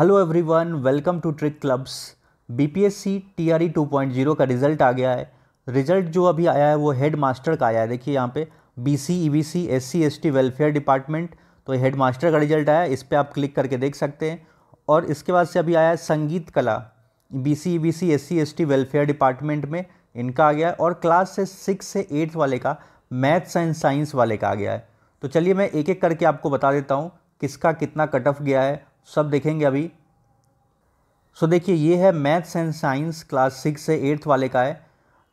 hello everyone welcome to trick clubs BPSC TRE 2.0 का result आ गया है रिजल्ट जो अभी आया है वो हेड मास्टर का आया है देखिए यहाँ पे BC EBC SC ST welfare department तो हेड मास्टर का रिजल्ट आया इस पर आप क्लिक करके देख सकते हैं और इसके बाद से अभी आया है संगीत कला B S C S T welfare department में इनका आ गया है और क्लास से सिक्स से एट्थ वाले का मैथ्स एंड साइंस वाले का आ गया है तो चलिए मैं एक एक करके आपको बता देता हूँ किसका कितना कट ऑफ गया है सब देखेंगे अभी सो देखिए ये है maths and science class six से एट्थ वाले का है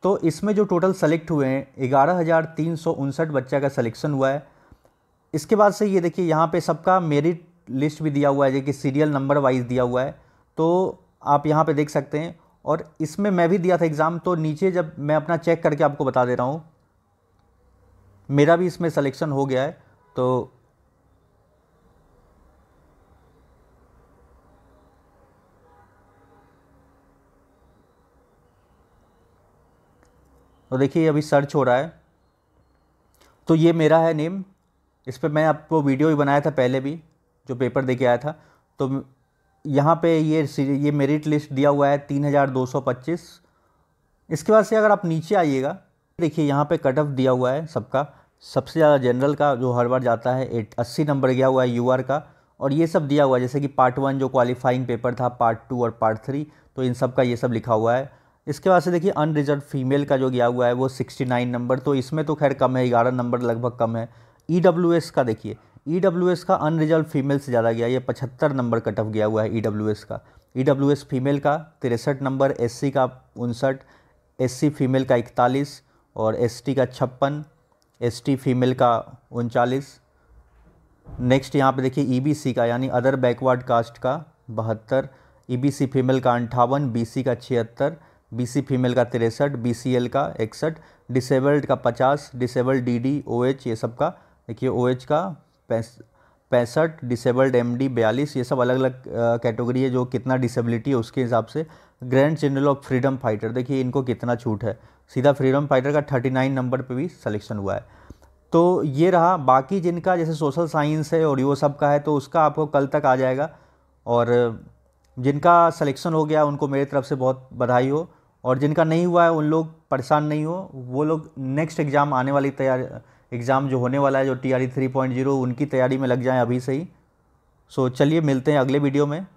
तो इसमें जो टोटल सेलेक्ट हुए हैं ग्यारह हज़ार तीन सौ उनसठ बच्चा का सिलेक्शन हुआ है इसके बाद से ये देखिए यहाँ पे सबका मेरिट लिस्ट भी दिया हुआ है जो कि सीरियल नंबर वाइज दिया हुआ है तो आप यहाँ पे देख सकते हैं और इसमें मैं भी दिया था एग्ज़ाम तो नीचे जब मैं अपना चेक करके आपको बता दे रहा हूँ मेरा भी इसमें सलेक्शन हो गया है तो तो देखिए अभी सर्च हो रहा है तो ये मेरा है नेम इस पर मैं आपको वीडियो भी बनाया था पहले भी जो पेपर दे के आया था तो यहाँ पे ये ये मेरिट लिस्ट दिया हुआ है तीन हज़ार दो सौ पच्चीस इसके बाद से अगर आप नीचे आइएगा देखिए यहाँ पे कट ऑफ दिया हुआ है सबका सबसे ज़्यादा जनरल का जो हर बार जाता है एट अस्सी नंबर गया हुआ है यूआर का और ये सब दिया हुआ है जैसे कि पार्ट वन जो क्वालिफाइंग पेपर था पार्ट टू और पार्ट थ्री तो इन सब का ये सब लिखा हुआ है इसके बाद से देखिए अनरिजर्व फीमेल का जो गया हुआ है वो 69 नंबर तो इसमें तो खैर कम है ग्यारह नंबर लगभग कम है ई e का देखिए ई e का अनरिजर्व फीमेल से ज़्यादा गया ये पचहत्तर नंबर कट ऑफ गया हुआ है ई e का ई फीमेल का तिरसठ नंबर एस का उनसठ एस फीमेल का इकतालीस और एस का छप्पन एस फीमेल का उनचालीस नेक्स्ट यहाँ पे देखिए ई का यानी अदर बैकवर्ड कास्ट का बहत्तर ई फीमेल का अंठावन बी का छिहत्तर बीसी फीमेल का तिरसठ बीसीएल का इकसठ डिसेबल्ड का पचास डिसेबल्ड डीडी ओएच ये सब का देखिए ओएच का पैंसठ डिसेबल्ड एमडी बयालीस ये सब अलग अलग कैटेगरी है जो कितना डिसेबिलिटी है उसके हिसाब से grand general of freedom fighter देखिए इनको कितना छूट है सीधा फ्रीडम फाइटर का थर्टी नाइन नंबर पर भी सलेक्शन हुआ है तो ये रहा बाकी जिनका जैसे सोशल साइंस है और वो सब का है तो उसका आपको कल तक आ जाएगा और जिनका सिलेक्शन हो गया उनको मेरी तरफ से बहुत बधाई हो और जिनका नहीं हुआ है उन लोग परेशान नहीं हो वो लोग नेक्स्ट एग्ज़ाम आने वाली तैयारी एग्ज़ाम जो होने वाला है जो T R three point zero उनकी तैयारी में लग जाएँ अभी से ही सो चलिए मिलते हैं अगले वीडियो में